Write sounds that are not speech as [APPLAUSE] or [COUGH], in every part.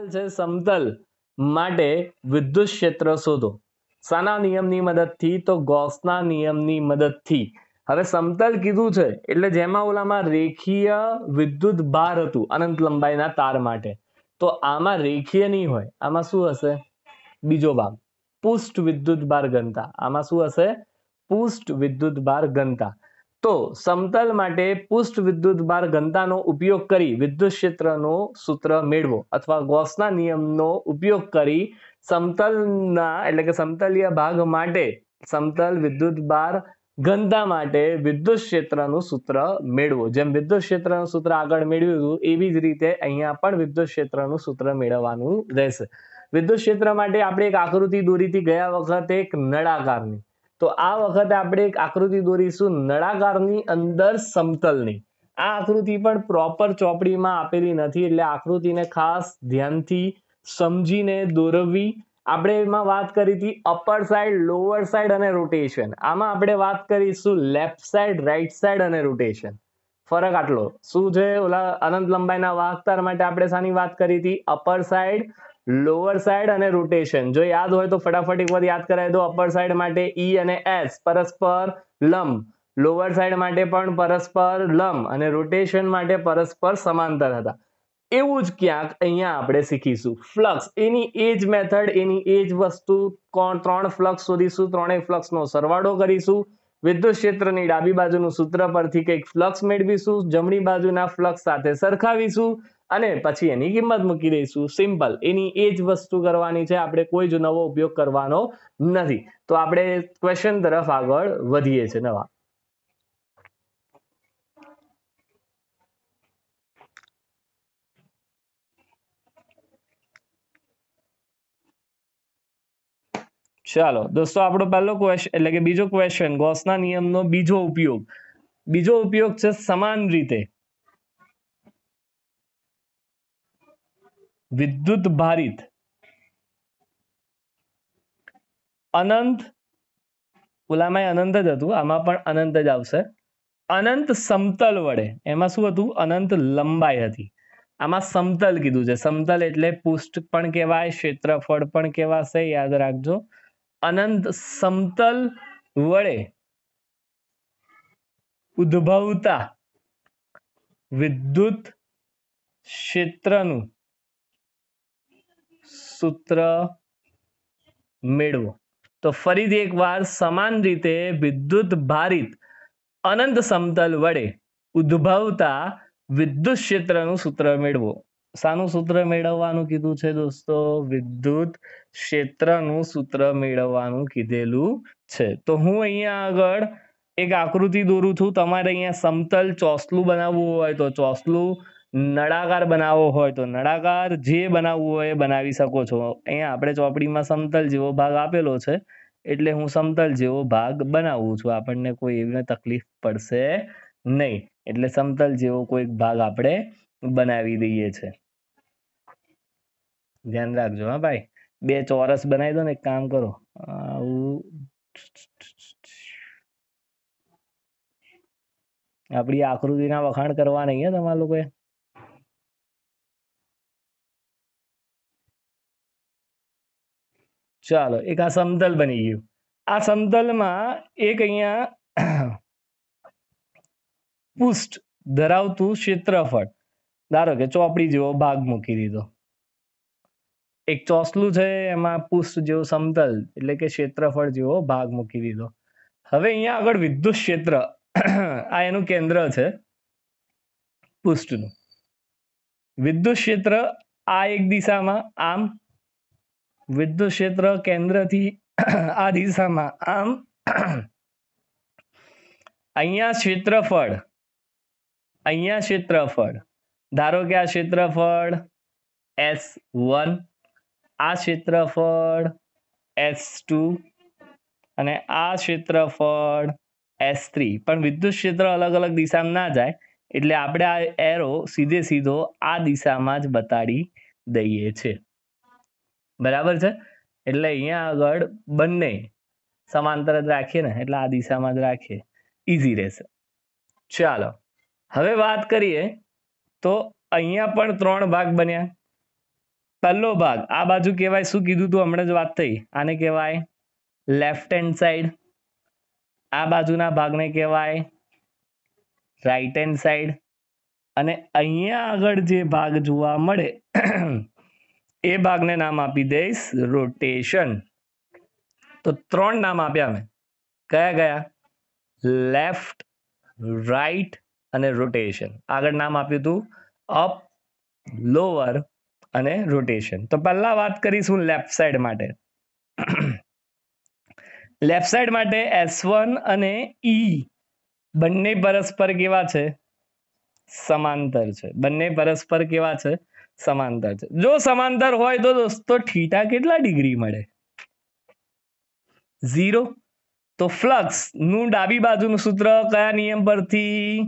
સમતલ છે સમતલ માટે વિદ્યુત ક્ષેત્ર શોધો સાના નિયમની મદદથી તો ગોસના નિયમની મદદથી હવે સમતલ કીધું છે એટલે જેમાં ઓલામાં રેખીય વિદ્યુત ભાર હતું અનંત લંબાઈના તાર માટે તો આમાં રેખીય નહીં હોય આમાં શું હશે બીજો ભાગ પુષ્ટ વિદ્યુત ભાર ગનતા આમાં શું હશે પુષ્ટ વિદ્યુત ભાર ગનતા તો સમતલ માટે પુષ્ટ વિદ્યુત ભાર ઘનતાનો ઉપયોગ કરી વિદ્યુત ક્ષેત્રનું સૂત્ર મેળવો અથવા ગોસના નિયમનો ઉપયોગ કરી સમતલના એટલે કે સમતલીય ભાગ માટે સમતલ વિદ્યુત બાર ઘનતા માટે વિદ્યુત ક્ષેત્રનું સૂત્ર મેળવો જેમ વિદ્યુત ક્ષેત્રનું સૂત્ર આગળ મેળવ્યું હતું એવી જ રીતે અહીંયા પણ વિદ્યુત ક્ષેત્રનું સૂત્ર મેળવવાનું રહેશે વિદ્યુત ક્ષેત્ર માટે આપણે એક આકૃતિ દોરી ગયા વખતે એક નળાકારની તો આ વખતે આપણે એક આકૃતિ દોરીશું નળાકારની અંદર સમતલની આ આકૃતિ પણ પ્રોપર ચોપડીમાં આપેલી નથી એટલે આકૃતિને ખાસ ધ્યાનથી સમજીને દોરવી આપણે એમાં વાત કરી હતી અપર સાઈડ લોઅર સાઈડ અને રોટેશન આમાં આપણે વાત કરીશું લેફ્ટ સાઈડ રાઈટ સાઈડ અને રોટેશન ફરક આટલો શું છે ઓલા અનંત લંબાઈના વાહકતાર માટે આપણે શાની વાત કરી હતી અપર સાઈડ લોઅર સાઈડ અને રોટેશન જો યાદ હોય તો ફટાફટ એકવાર યાદ કરાવી દો અપર સાઈડ માટે ઈ e અને એસ પરસ્પર લંબ લોઅર સાઈડ માટે પણ પરસ્પર લંબ અને રોટેશન માટે પરસ્પર સમાંતર હતા એવું જ ક્યાંક અહીંયા આપણે શીખીશું ફ્લક્સ એની એ જ મેથડ એની એ જ વસ્તુ કોણ ત્રણ ફ્લક્સ શોધીશું ત્રણેય ફ્લક્સનો સરવાળો કરીશું વિદ્યુત ક્ષેત્રની ડાબી બાજુનું સૂત્ર પરથી કંઈક ફ્લક્સ મેળવીશું જમણી બાજુના ફ્લક્સ સાથે સરખાવીશું અને પછી એની કિંમત મૂકી દઈશું સિમ્પલ એની એ જ વસ્તુ કરવાની છે આપણે કોઈ જ નવો ઉપયોગ કરવાનો નથી તો આપણે ક્વેશ્ચન તરફ આગળ વધીએ છીએ નવા ચાલો દોસ્તો આપણો પહેલો ક્વેશ્ચન એટલે કે બીજો ક્વેશ્ચન ગોસના નિયમનો બીજો ઉપયોગ બીજો ઉપયોગ છે સમાન રીતે વિદ્યુત ભારિત અનંત ઓલામાં અનંત જ હતું આમાં પણ અનંત જ આવશે અનંત સમતલ વડે એમાં શું હતું અનંત લંબાઈ હતી આમાં સમતલ કીધું છે સમતલ એટલે પુષ્ટ પણ કહેવાય ક્ષેત્રફળ પણ કહેવાશે યાદ રાખજો અનંત સમતલ વડે ઉદ્ભવતા વિદ્યુત ક્ષેત્રનું સૂત્ર મેળવો તો ફરીથી એકવાર સમાન રીતે વિદ્યુત ભારિત અનંત સમતલ વડે ઉદ્ભવતા વિદ્યુત ક્ષેત્રનું સૂત્ર મેળવો શાનું સૂત્ર મેળવવાનું કીધું છે દોસ્તો વિદ્યુત ક્ષેત્રનું સૂત્ર મેળવવાનું કીધેલું છે તો હું અહીંયા આગળ એક આકૃતિ દોરું છું તમારે અહીંયા સમતલ ચોસલું બનાવવું હોય તો ચોસલું નળાકાર બનાવવો હોય તો નળાકાર જે બનાવવું હોય એ બનાવી શકો છો અહીંયા આપણે ચોપડીમાં સમતલ જેવો ભાગ આપેલો છે એટલે હું સમતલ જેવો ભાગ બનાવું છું આપણને કોઈ એવી તકલીફ પડશે નહીં એટલે સમતલ જેવો કોઈક ભાગ આપણે બનાવી દઈએ છે ધ્યાન રાખજો હા ભાઈ બે ચોરસ બનાવી દો ને એક કામ કરો આપણી આકૃતિના વખાણ કરવા નહીં તમારા લોકોએ ચાલો એક આ સમતલ બની ગયું આ સમતલમાં એક અહીંયા પુષ્ઠ ધરાવતું ક્ષેત્રફળ ધારો કે ચોપડી જેવો ભાગ મૂકી દીધો એક ચોસલું છે એમાં પુષ્ટ જેવું સમતલ એટલે કે ક્ષેત્રફળ જેવો ભાગ મૂકી દીધો હવે અહીંયા આગળ વિદ્યુત ક્ષેત્ર આ એનું કેન્દ્ર છે પુષ્ઠનું વિદ્યુત ક્ષેત્ર આ એક દિશામાં આમ વિદ્યુત ક્ષેત્ર કેન્દ્રથી આ દિશામાં આમ અહીંયા ક્ષેત્રફળ અહીંયા ક્ષેત્રફળ ધારો કે આ ક્ષેત્રફળ એસ વન આ ક્ષેત્રફળ એસ ટુ અને આ ક્ષેત્રફળ એસ થ્રી પણ વિદ્યુત ક્ષેત્ર અલગ અલગ દિશામાં ના જાય એટલે આપણે આ એરો સીધે સીધો આ દિશામાં જ બતાડી દઈએ છીએ બરાબર છે એટલે અહીંયા આગળ બંને સમાંતર જ રાખીએ ને એટલે આ દિશામાં જ રાખીએ ઇઝી રહેશે ચાલો હવે વાત કરીએ તો અહીંયા પણ ત્રણ ભાગ બન્યા પહેલો ભાગ આ બાજુ કહેવાય શું કીધું તું હમણાં જ વાત થઈ આને કહેવાય લેફ્ટ હેન્ડ સાઈડ આ બાજુના ભાગને કહેવાય રાઈટ હેન્ડ સાઈડ અને અહીંયા આગળ જે ભાગ જોવા મળે એ ભાગને નામ આપી દઈશ રોટેશન તો ત્રણ નામ આપ્યા મેં કયા ગયા લેફ્ટ રાઈટ અને રોટેશન આગળ નામ આપ્યું હતું અપ લોઅર અને રોટેશન તો પહેલા વાત કરીશું લેફ્ટ સાઈડ માટે લેફ્ટ સાઈડ માટે એસ વન અને ઈ e બંને પરસ્પર કેવા છે સમાંતર છે બંને પરસ્પર કેવા છે સમાંતર છે જો સમાંતર હોય તો દોસ્તો થીટા કેટલા ડિગ્રી મળે ઝીરો તો ફ્લક્સ નું ડાબી બાજુનું સૂત્ર કયા નિયમ પરથી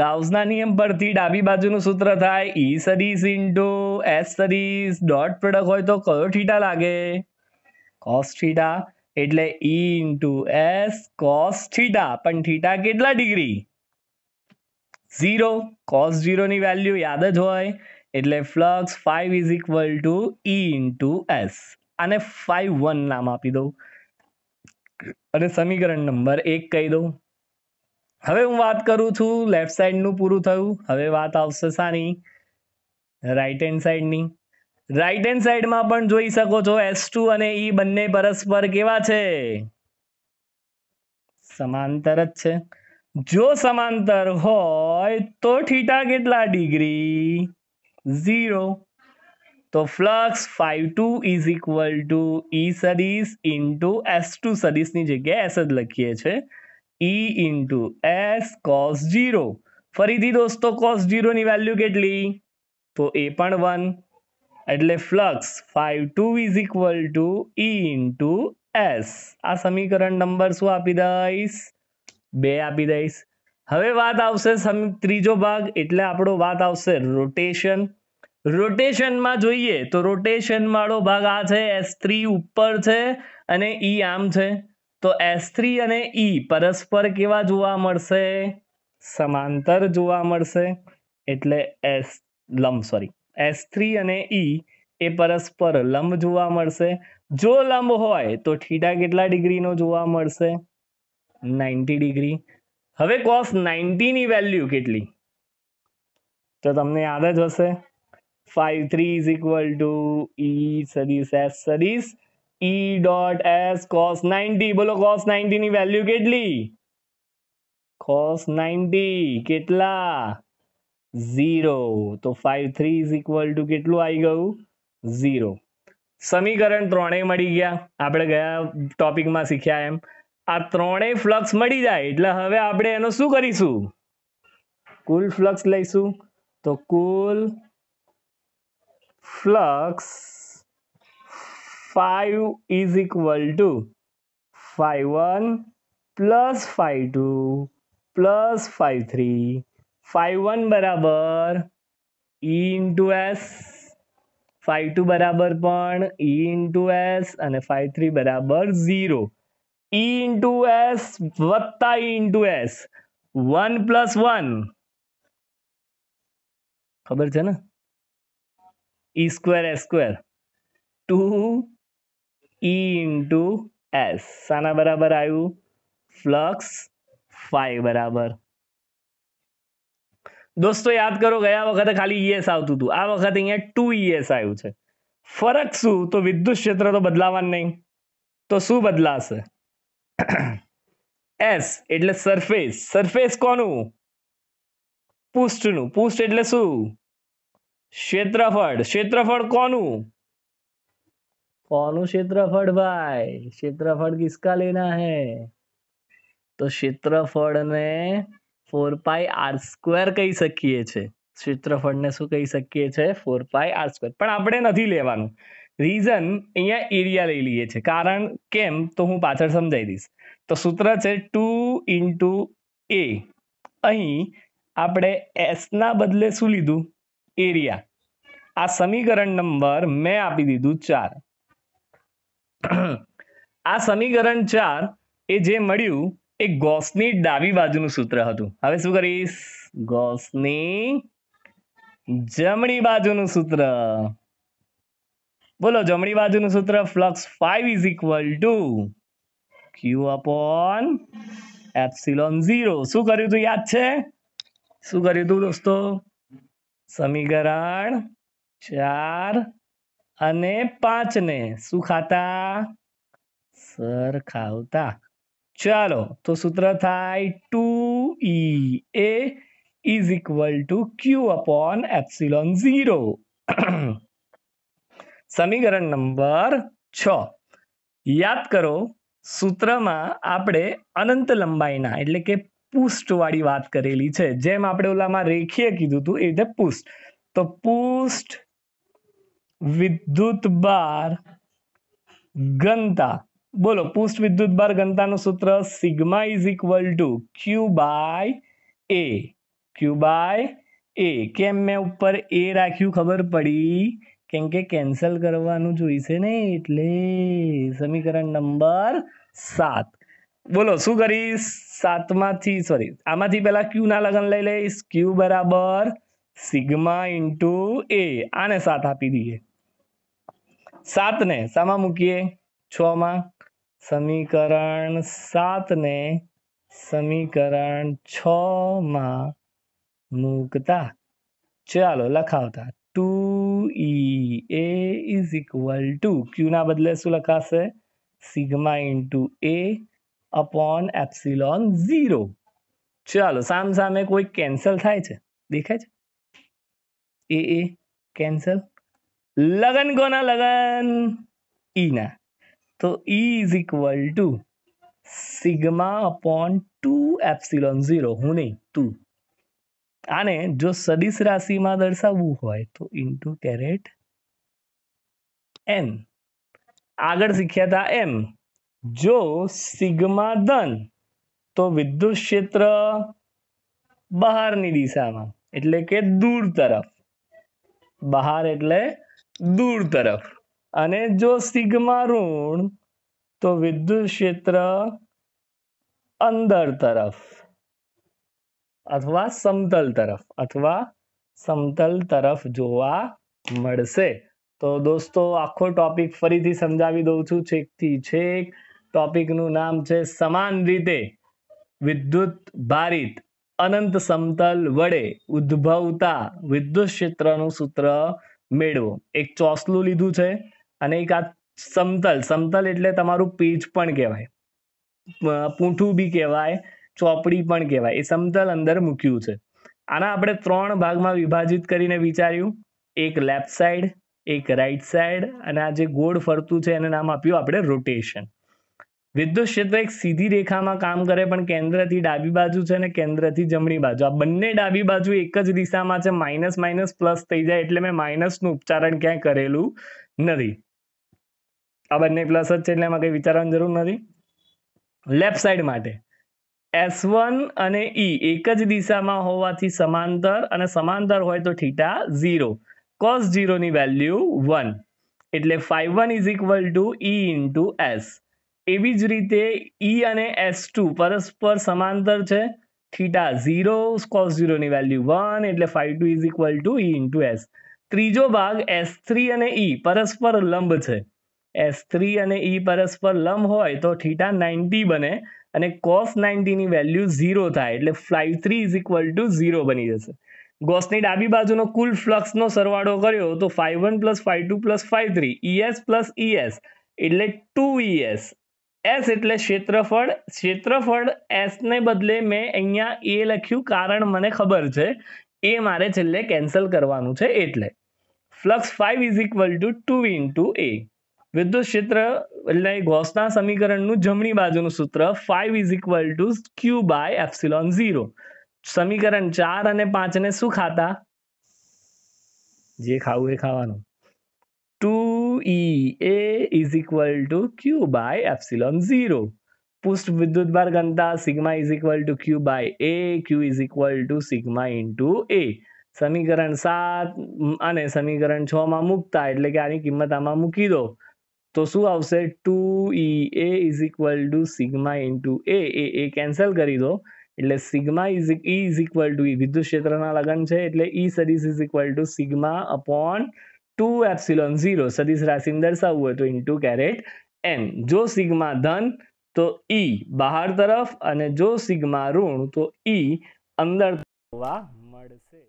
ગાઉસના નિયમ પરથી ડાબી બાજુનું સૂત્ર થાય ઈ સરીઝ ઇન્ટુ એસ સરીઝ ડોટ પ્રોડક્ટ હોય તો કયો થીટા લાગે કોસ થીટા એટલે e into s cos theta પણ થીટા કેટલા ડિગ્રી ઝીરો કોસ ઝીરોની વેલ્યુ યાદ જ હોય એટલે flux phi is equal to into S અને ફાઇવ વન નામ આપી દઉં અને સમીકરણ નંબર એક કહી દઉં હવે હું વાત કરું છું લેફ્ટ સાઈડનું પૂરું થયું હવે વાત આવશે સાની રાઈટ હેન્ડ સાઈડની રાઈટ હેન્ડ સાઈડમાં પણ જોઈ શકો છો એસ ટુ અને ઈ e બંને પરસ્પર કેવા છે સમાંતર જ છે જો સમાંતર હોય તો ઠીટા કેટલા ડિગ્રી 0 તો flux phi two is equal to ઈ સદીસ ઇન્ટુ એસ ટુ સદીસની જગ્યાએ એસ જ લખીએ છીએ e into s cos zero ફરીથી દોસ્તો કોસ ઝીરોની વેલ્યુ કેટલી તો એ પણ વન એટલે flux phi two is equal to E into s આ સમીકરણ નંબર શું આપી દઈશ બે આપી દઈશ હવે વાત આવશે ત્રીજો ભાગ એટલે આપણો વાત આવશે રોટેશન રોટેશનમાં જોઈએ તો રોટેશન વાળો ભાગ આ છે એસ થ્રી ઉપર છે અને ઈ e આમ છે તો એસ થ્રી અને ઈ e પરસ્પર કેવા જોવા મળશે સમાંતર જોવા મળશે એટલે એસ લંબ સોરી એસ થ્રી અને ઈ e એ પરસ્પર લંબ જોવા મળશે જો લંબ હોય તો ઠીટા કેટલા ડિગ્રીનો જોવા મળશે નાઇન્ટી ડિગ્રી હવે કોસ નાઇન્ટીની વેલ્યુ કેટલી તો તમને યાદ જ હશે phi three is equal to ઈ સદીસ એફ સદીસ E dot S cos ninety બોલો કોસ નાઇન્ટીની વેલ્યુ કેટલી કોસ નાઇન્ટી કેટલા ઝીરો તો phi three is equal to કેટલું આવી ગયું ઝીરો સમીકરણ ત્રણેય મળી ગયા આપણે ગયા ટોપિકમાં શીખ્યા એમ આ ત્રણેય ફ્લક્સ મળી જાય એટલે હવે આપણે એનો શું કરીશું કુલ ફ્લક્સ લઈશું તો કુલ flux phi is equal to phi one plus phi two plus phi three phi one બરાબર into S phi two બરાબર પણ ઇન ટુ એસ અને ફાઈવ થ્રી બરાબર ઝીરો ઈ ઇન્ટુ એસ વત્તા E into S one plus one ખબર છે ને E square S square two ઈ into S શાના બરાબર આવ્યું ફ્લક્સ ફાઈ બરાબર દોસ્તો યાદ કરો ગયા વખતે ખાલી ઈએસ e આવતું હતું આ વખતે અહીંયા ટુ ઈએસ e આવ્યું છે ફરક શું તો વિદ્યુત ક્ષેત્ર તો બદલાવાનું નહીં તો શું બદલાશે એસ એટલે સરફેસ સરફેસ કોનું પુષ્ઠનું પુષ્ઠ એટલે શું ક્ષેત્રફળ ક્ષેત્રફળ કોનું કોનું ક્ષેત્રફળ ભાઈ ક્ષેત્રફળ કિસકા લેના હે તો ક્ષેત્રફળ ને ફોર પાઈ આર સ્ક્વેર કહી શકીએ છે ને શું કહી શકીએ છે ફોર પાય આર સ્ક્વેર પણ આપણે નથી લેવાનું રીઝન અહીંયા એરિયા લઈ લઈએ છીએ કારણ કેમ તો હું પાછળ સમજાવી દઈશ તો સૂત્ર છે ટુ ઇન્ટુ એ અહીં આપણે એસના બદલે શું લીધું એરિયા આ સમીકરણ નંબર મેં આપી દીધું ચાર [CLEARS THROAT] આ સમીકરણ ચાર એ જે મળ્યું એ ગોસની ડાબી બાજુનું સૂત્ર હતું હવે શું કરીશ ગોસની જમણી બાજુનું સૂત્ર બોલો જમણી બાજુનું સૂત્ર flux phi is equal to Q upon epsilon zero શું કર્યું હતું યાદ છે શું કર્યું હતું દોસ્તો સમીકરણ ચાર અને પાંચને શું ખાતા સર ખાવતા ચાલો તો સૂત્ર થાય two E A is equal to Q upon epsilon zero સમીકરણ નંબર છ યાદ કરો સૂત્રમાં આપણે અનંત લંબાઈના એટલે કે પુષ્ટવાળી વાત કરેલી છે જેમ આપણે ઓલામાં રેખીય કીધું હતું એ રીતે પુષ્ટ તો પુષ્ટ વિદ્યુત બાર ઘનતા બોલો પુષ્ટ વિદ્યુત બાર ઘનતાનું સૂત્ર sigma is equal to Q by A Q by A કેમ મેં ઉપર એ રાખ્યું ખબર પડી કેમ કે કેન્સલ કરવાનું જોઈશે ને એટલે સમીકરણ નંબર સાત બોલો શું કરીશ સાતમાંથી સોરી આમાંથી પહેલાં ના લગન લઈ લઈશ ક્યુ બરાબર સિગ્મા ઇન્ટુ એ આને સાત આપી દઈએ સાતને શામાં મૂકીએ છમાં સમીકરણ સાતને સમીકરણ છમાં મૂકતા ચાલો લખાવતા two e a is equal to q ना बदले शू लखा sigma into A upon epsilon zero चलो साम सामे कोई कैंसल थाय छे देखाय छे ए ए कैंसल लगन कोना लगन ई e ना तो e is equal to sigma upon two epsilon zero हूँ नहीं तू આને જો સદિશ રાશિમાં દર્શાવવું હોય તો ઇન્ટુ કેરેટ એન આગળ શીખ્યા હતા એમ જો સિગ્મા ધન તો વિદ્યુત ક્ષેત્ર બહારની દિશામાં એટલે કે દૂર તરફ બહાર એટલે દૂર તરફ અને જો સિગ્મા ઋણ તો વિદ્યુત ક્ષેત્ર અંદર તરફ અથવા સમતલ તરફ અથવા સમતલ તરફ જોવા મળશે તો દોસ્તો આખો ટોપિક ફરીથી સમજાવી દઉં છું છેકથી છેક ટોપિકનું નામ છે સમાન રીતે વિદ્યુત ભારિત અનંત સમતલ વડે ઉદ્ભવતા વિદ્યુત ક્ષેત્રનું સૂત્ર મેળવો એક ચોસલું લીધું છે અને એક આ સમતલ સમતલ એટલે તમારું પેજ પણ કહેવાય પૂંઠું બી કહેવાય ચોપડી પણ કહેવાય એ સમતલ અંદર મૂક્યું છે આના આપણે ત્રણ ભાગમાં વિભાજિત કરીને વિચાર્યું એક લેફ્ટ સાઈડ એક રાઈટ સાઈડ અને આ જે ગોળ ફરતું છે એને નામ આપ્યું આપણે રોટેશન વિદ્યુત ક્ષેત્ર એક સીધી રેખામાં કામ કરે પણ કેન્દ્રથી ડાબી બાજુ છે અને કેન્દ્રથી જમણી બાજુ આ બંને ડાબી બાજુ એક જ દિશામાં છે માઇનસ માઇનસ પ્લસ થઈ જાય એટલે મેં માઇનસનું ઉચ્ચારણ ક્યાંય કરેલું નથી આ બંને પ્લસ જ છે એટલે એમાં કંઈ વિચારવાની જરૂર નથી લેફ્ટ સાઈડ માટે એસ વન અને ઈ એક જ દિશામાં હોવાથી સમાંતર અને સમાંતર હોય તો થીટા ઝીરો કોસ ઝીરોની વેલ્યુ વન એટલે phi one is equal to E into S એવી જ રીતે ઈ અને એસ ટુ પરસ્પર સમાંતર છે થીટા ઝીરો કોસ ઝીરોની વેલ્યુ વન એટલે phi two is equal to E into S ત્રીજો ભાગ એસ થ્રી અને ઈ પરસ્પર લંબ છે એસ થ્રી અને ઈ e પરસ્પર લંબ હોય તો થીટા નાઇન્ટી બને અને કોસ નાઇન્ટીની વેલ્યુ ઝીરો થાય એટલે phi three is equal to zero બની જશે ગોસની ડાબી બાજુનો કુલ ફ્લક્સનો સરવાળો કર્યો તો phi one plus phi two plus phi three E S plus E S એટલે ટુ ઈએસ એસ એટલે ક્ષેત્રફળ ક્ષેત્રફળ એસને બદલે મેં અહીંયા એ લખ્યું કારણ મને ખબર છે એ મારે છેલ્લે કેન્સલ કરવાનું છે એટલે flux phi is equal to two into A વિદ્યુત ક્ષેત્ર એટલે ગોસના સમીકરણનું જમણી બાજુનું સૂત્ર phi is equal to Q by epsilon zero સમીકરણ ચાર અને પાંચને શું ખાતા જે ખાવું એ ખાવાનું two E A is equal to Q by epsilon zero પુષ્ટ વિદ્યુત ભાર ઘનતા sigma is equal to Q by A Q is equal to sigma into A સમીકરણ સાત અને સમીકરણ છ માં મૂકતા એટલે કે આની કિંમત આમાં મૂકી દો તો શું આવશે two E A is equal to sigma into A A A cancel કરી દો એટલે sigma is E is equal to E વિદ્યુત ક્ષેત્રના લગન છે એટલે ઈ સદીસ is equal to sigma upon two epsilon zero સદીસ રાશિને દર્શાવવું હોય તો ઇન ટુ કેરેટ એન જો સિગ્મા ધન તો ઈ બહાર તરફ અને જો સિગ્મા ઋણ તો ઈ અંદર જોવા મળશે